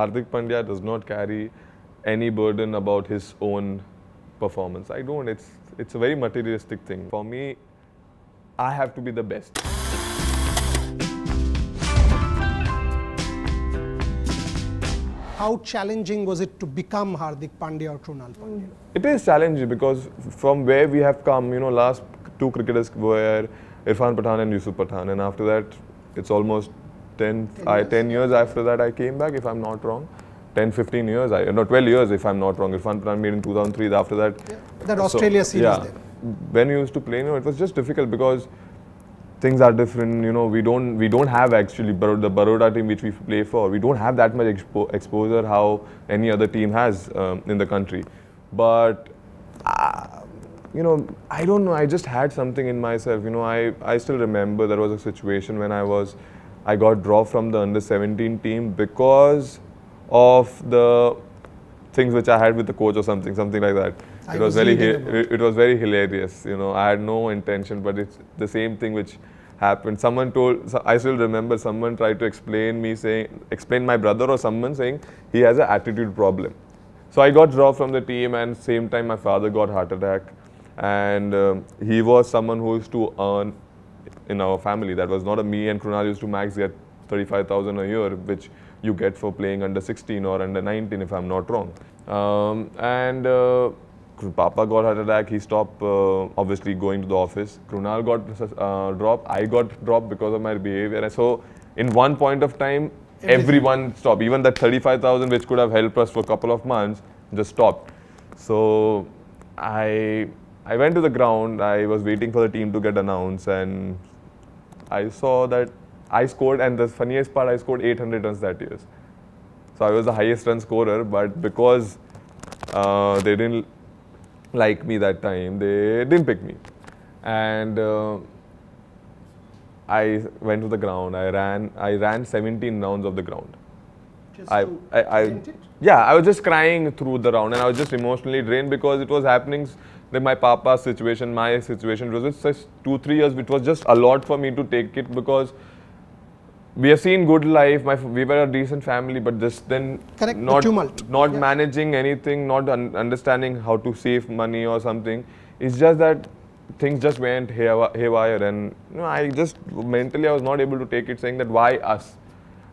Hardik Pandya does not carry any burden about his own performance. I don't. It's it's a very materialistic thing. For me, I have to be the best. How challenging was it to become Hardik Pandya or Trunal Pandya? It is challenging because from where we have come, you know, last two cricketers were Irfan Pathan and Yusuf Pathan, and after that, it's almost 10, ten I, 10 years after that I came back, if I'm not wrong. 10, 15 years, I, no, 12 years if I'm not wrong. Irfan Pran made in 2003, after that. Yeah, that Australia so, series yeah, there. When you used to play, you know, it was just difficult because things are different. You know, we don't we don't have actually the Baroda team which we play for. We don't have that much expo exposure how any other team has um, in the country. But uh, you know, I don't know. I just had something in myself. You know, I I still remember there was a situation when I was I got dropped from the under 17 team because of the things which I had with the coach or something, something like that. I it was, very it was very hilarious. You know, I had no intention, but it's the same thing which happened. Someone told I still remember someone tried to explain me saying explain my brother or someone saying he has an attitude problem. So I got dropped from the team, and same time my father got heart attack, and um, he was someone who used to earn in our family. That was not a me and Krunal used to max get 35,000 a year, which you get for playing under 16 or under 19, if I'm not wrong. Um, and uh, Papa got heart attack. He stopped uh, obviously going to the office. Krunal got uh, dropped. I got dropped because of my behavior. so, in one point of time, everyone stopped. Even that 35,000 which could have helped us for a couple of months just stopped. So I I went to the ground. I was waiting for the team to get announced, and I saw that I scored, and the funniest part, I scored 800 runs that year. So I was the highest run scorer, but because uh, they didn't like me that time, they didn't pick me. And uh, I went to the ground. I ran. I ran 17 rounds of the ground. I, I, I yeah, I was just crying through the round, and I was just emotionally drained because it was happening. That my papa's situation, my situation, it was such two, three years. which was just a lot for me to take it because we have seen good life. My, we were a decent family, but just then Correct, not the not yeah. managing anything, not un understanding how to save money or something. It's just that things just went haywire, and you know, I just mentally I was not able to take it, saying that why us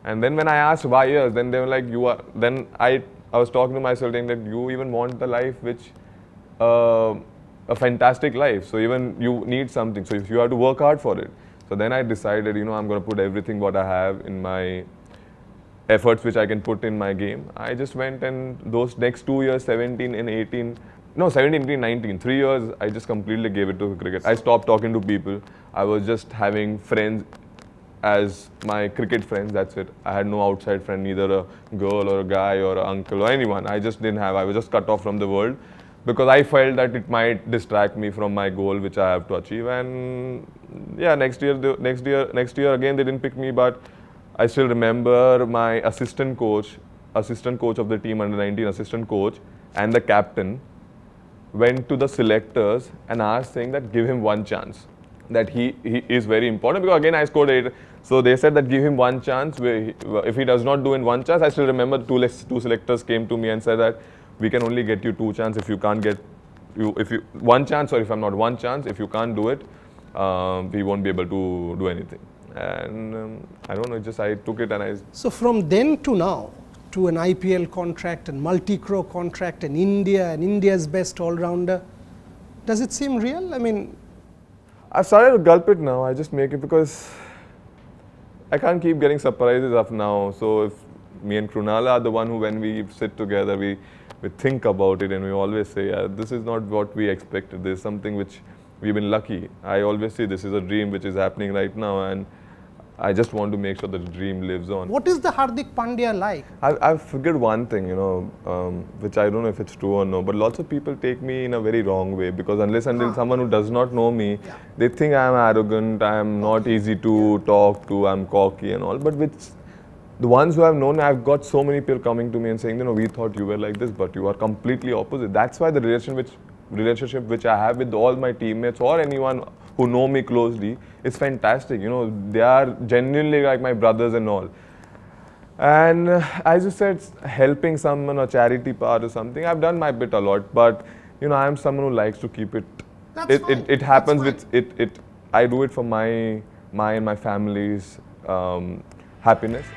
and then when I asked why years, then they were like, you are. Then I I was talking to myself saying that you even want the life which uh, a fantastic life. So even you need something. So if you have to work hard for it. So then I decided, you know, I'm going to put everything what I have in my efforts which I can put in my game. I just went and those next two years, 17 and 18, no, 17, 18, 19, three years, I just completely gave it to cricket. I stopped talking to people. I was just having friends as my cricket friends, that's it. I had no outside friend, neither a girl or a guy or an uncle or anyone. I just didn't have, I was just cut off from the world because I felt that it might distract me from my goal which I have to achieve. And yeah, next year, the, next year, next year again they didn't pick me, but I still remember my assistant coach, assistant coach of the team under 19, assistant coach, and the captain went to the selectors and asked saying that give him one chance that he, he is very important because again I scored eight. So they said that give him one chance. if he does not do in one chance, I still remember two two selectors came to me and said that we can only get you two chance if you can't get you if you one chance or if I'm not one chance if you can't do it, um, we won't be able to do anything. And um, I don't know, just I took it and I. So from then to now, to an IPL contract and multi-crow contract and India and India's best all-rounder, does it seem real? I mean, i started to gulp it now. I just make it because I can't keep getting surprises up now. So if me and Krunala are the one who, when we sit together, we, we think about it and we always say, yeah, this is not what we expected. There's something which we've been lucky. I always say this is a dream which is happening right now and I just want to make sure that the dream lives on. What is the Hardik Pandya like? I, I forget one thing, you know, um, which I don't know if it's true or no, but lots of people take me in a very wrong way because unless and until ah. someone who does not know me, yeah. they think I'm arrogant, I'm not easy to talk to, I'm cocky and all, but with the ones who I've known, I've got so many people coming to me and saying, you know, we thought you were like this, but you are completely opposite. That's why the relation which relationship which I have with all my teammates or anyone who know me closely, It's fantastic. You know, they are genuinely like my brothers and all. And as you said, helping someone or charity part or something, I've done my bit a lot. But you know, I'm someone who likes to keep it. It, it, it happens with it it. I do it for my my and my family's um, happiness.